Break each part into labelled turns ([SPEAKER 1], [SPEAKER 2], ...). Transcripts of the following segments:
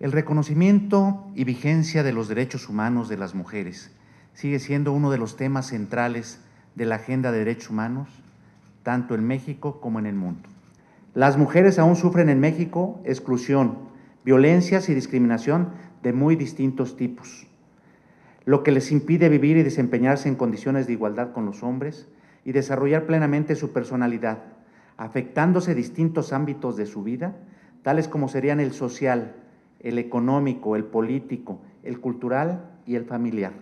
[SPEAKER 1] El reconocimiento y vigencia de los derechos humanos de las mujeres sigue siendo uno de los temas centrales de la agenda de derechos humanos, tanto en México como en el mundo. Las mujeres aún sufren en México exclusión, violencias y discriminación de muy distintos tipos, lo que les impide vivir y desempeñarse en condiciones de igualdad con los hombres y desarrollar plenamente su personalidad, afectándose distintos ámbitos de su vida, tales como serían el social, el económico, el político, el cultural y el familiar.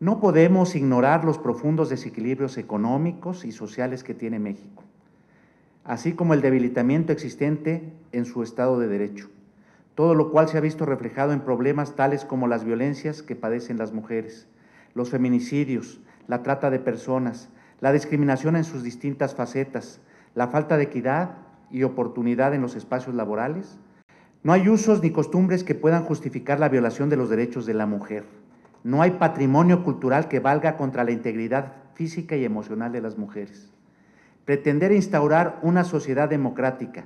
[SPEAKER 1] No podemos ignorar los profundos desequilibrios económicos y sociales que tiene México, así como el debilitamiento existente en su Estado de Derecho, todo lo cual se ha visto reflejado en problemas tales como las violencias que padecen las mujeres, los feminicidios, la trata de personas, la discriminación en sus distintas facetas, la falta de equidad y oportunidad en los espacios laborales, no hay usos ni costumbres que puedan justificar la violación de los derechos de la mujer. No hay patrimonio cultural que valga contra la integridad física y emocional de las mujeres. Pretender instaurar una sociedad democrática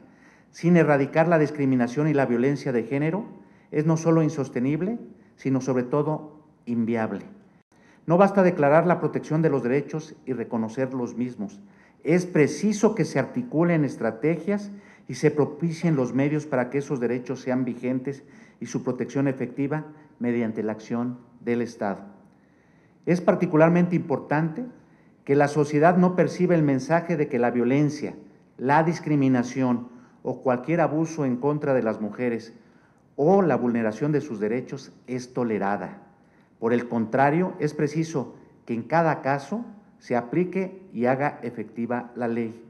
[SPEAKER 1] sin erradicar la discriminación y la violencia de género es no solo insostenible, sino sobre todo inviable. No basta declarar la protección de los derechos y reconocer los mismos. Es preciso que se articulen estrategias y se propicien los medios para que esos derechos sean vigentes y su protección efectiva mediante la acción del Estado. Es particularmente importante que la sociedad no perciba el mensaje de que la violencia, la discriminación o cualquier abuso en contra de las mujeres o la vulneración de sus derechos es tolerada. Por el contrario, es preciso que en cada caso se aplique y haga efectiva la ley.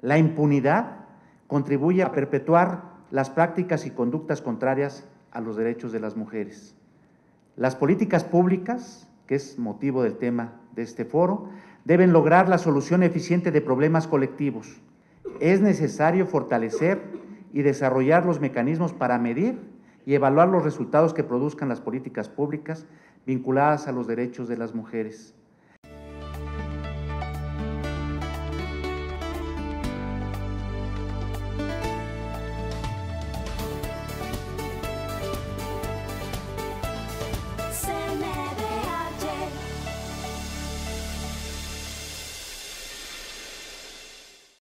[SPEAKER 1] La impunidad contribuye a perpetuar las prácticas y conductas contrarias a los derechos de las mujeres. Las políticas públicas, que es motivo del tema de este foro, deben lograr la solución eficiente de problemas colectivos. Es necesario fortalecer y desarrollar los mecanismos para medir y evaluar los resultados que produzcan las políticas públicas vinculadas a los derechos de las mujeres.